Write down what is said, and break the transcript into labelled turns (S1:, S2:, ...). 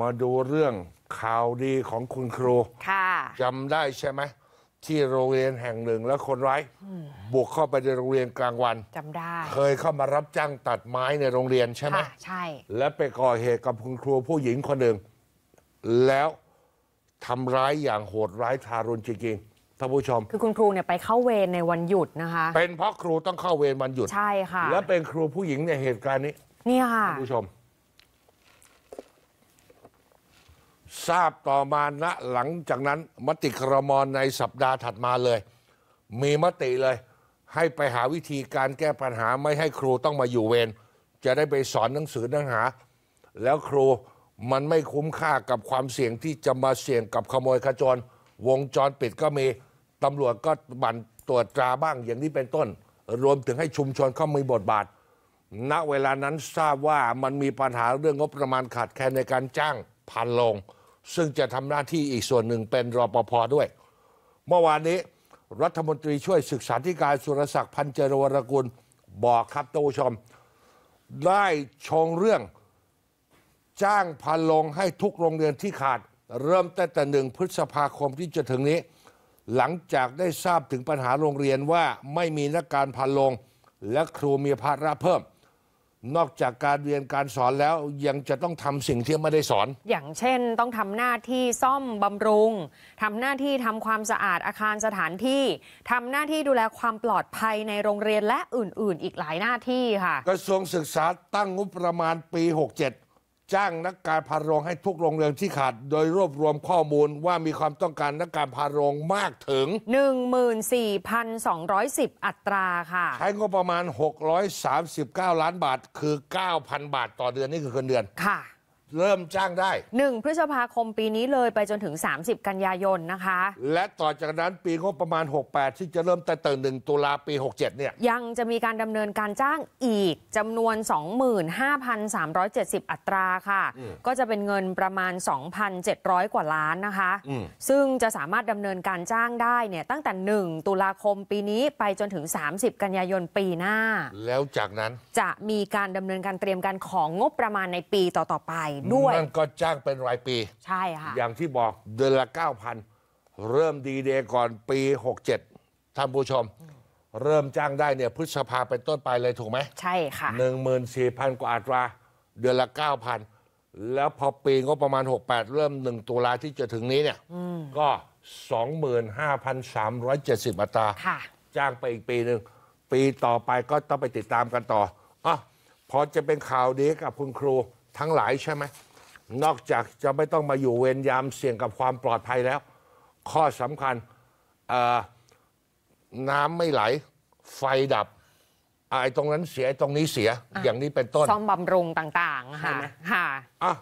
S1: มาดูเรื่องข่าวดีของคุณครู ค่ะจำได้ใช่ไหมที่โรงเรียนแห่งหนึ่งแล้วคนร้ายบุกเข้าไปในโรงเรียนกลางวันจำได้ เคยเข้ามารับจ้างตัดไม้ในโรงเรียนใช่ไหมใช่ และไปก่อเหตุกับคุณครูผู้หญิงคนหนึ่งแล้วทำร้ายอย่างโหดร้ายทารุณจริงท่านผู้ชม ค
S2: ือคุณครูเนี่ยไปเข้าเวรในวันหยุดนะคะ
S1: เป็นเพราะครูต้องเข้าเวรวันหยุดใช่ค่ะและเป็นครูผู้หญิงในเหตุการณ์นี้นี่ค่ะท่านผู้ชมทราบต่อมาณหลังจากนั้นมติครมในสัปดาห์ถัดมาเลย มีมติเลยให้ไปหาวิธีการแก้ปัญหาไม่ให้ครูต้องมาอยู่เวรจะได้ไปสอนหนังสือนังหา แล้วครูมันไม่คุ้มค่ากับความเสี่ยงที่จะมาเสี่ยงกับขโมยขจร วงจรปิดก็มี ตำรวจก็บันตรวจตราบ้างอย่างนี้เป็นต้น รวมถึงให้ชุมชนเขามีบทบาท ณเวลานั้นทราบว่ามันมีปัญหาเรื่องงบประมาณขาดแคลนในการจ้างพันลงซึ่งจะทำหน้าที่อีกส่วนหนึ่งเป็นรปภด้วย เมื่อวานนี้รัฐมนตรีช่วยศึกษาธิการสุรศักดิ์พันเจรวรกุลบอกครับท่านผู้ชม ได้ชงเรื่อง จ้างพันลงให้ทุกโรงเรียนที่ขาด เริ่มแต่แต่หนึ่งพฤษภาคมที่จะถึงนี้ หลังจากได้ทราบถึงปัญหาโรงเรียนว่าไม่มีนักการพันลง และครูมีภาระเพิ่มนอกจากการเรียนการสอนแล้วยังจะต้องทำสิ่งที่ไม่ได้สอน
S2: อย่างเช่น ต้องทำหน้าที่ซ่อมบำรุงทำหน้าที่ทำความสะอาดอาคารสถานที่ทำหน้าที่ดูแลความปลอดภัยในโรงเรียนและอื่นๆ อีกหลายหน้า
S1: ที่ค่ะกระทรวงศึกษาตั้งงบประมาณปี 67จ้างนักการพาโรงให้ทุกโรงเรียนที่ขาดโดยรวบรวมข้อมูลว่ามีความต้องการนักการพาโรงมากถึง 14,210 อัตราค่ะ ใช้งบประมาณ 639 ล้านบาท คือ 9,000 บาทต่อเดือนนี่คือเงินเดือนค่ะเริ่มจ้า
S2: งได้ 1 พฤษภาคมปีนี้เลยไปจนถึง 30 กันยายนนะคะ
S1: และต่อจากนั้นปีงบประมาณ 68 ที่จะเริ่มแต่เติ่หนึ่งตุลาปี 67เนี่ย
S2: ยังจะมีการดำเนินการจ้างอีกจำนวน 25,370 อัตราค่ะ ก็จะเป็นเงินประมาณ 2,700 กว่าล้านนะคะ ซึ่งจะสามารถดำเนินการจ้างได้เนี่ยตั้งแต่ 1 ตุลาคมปีนี้ไปจนถึง 30 กันยายนปีหน้า
S1: แล้วจากนั้น
S2: จะมีการดำเนินการเตรียมการของงบประมาณในปีต่อๆไปด้วยนั่น
S1: ก็จ้างเป็นรายปี
S2: ใช่ค่ะ อย่า
S1: งที่บอกเดือนละ 9,000 เริ่มดีเดย์ก่อนปี 67 ท่านผู้ชม เริ่มจ้างได้เนี่ยพฤษภาเป็นต้นไปเลยถูกไหม ใช่ค่ะ14,000 กว่าอัตรา เดือนละ 9,000 แล้วพอปีก็ประมาณ 68 เริ่ม 1ตุลาที่จะถึงนี้เนี่ยก็ 25,370อัตราจ้างไปอีกปีหนึ่งปีต่อไปก็ต้องไปติดตามกันต่ออ่ะพอจะเป็นข่าวดีกับคุณครูทั้งหลายใช่ไหม นอกจากจะไม่ต้องมาอยู่เวรยามเสี่ยงกับความปลอดภัยแล้ว ข้อสำคัญน้ำไม่ไหล ไฟดับ ไอ้ตรงนั้นเสีย ตรงนี้เสีย อย่างนี้เป็นต้น ซ่อมบำรุงต่างๆ ค่ะ ค่ะ อ่ะ